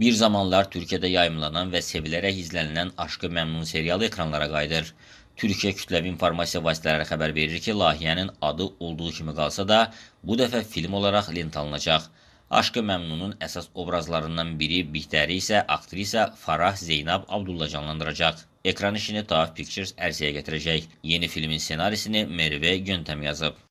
Bir zamanlar Türkiyədə yayımlanan və sevilərək izlənilən Aşkı Məmnun serialı ekranlara qayıdır. Türkiyə kütləvi informasiya vasitələri xəbər verir ki, layihənin adı olduğu kimi qalsa da, bu dəfə film olaraq lent alınacaq. Aşkı Məmnunun əsas obrazlarından biri Bihtəri isə aktrisa Farah Zeynab Abdulla canlandıracaq. Ekran işini Taaf Pictures ərsəyə gətirəcək. Yeni filmin ssenarisini Merve Göntəm yazıb.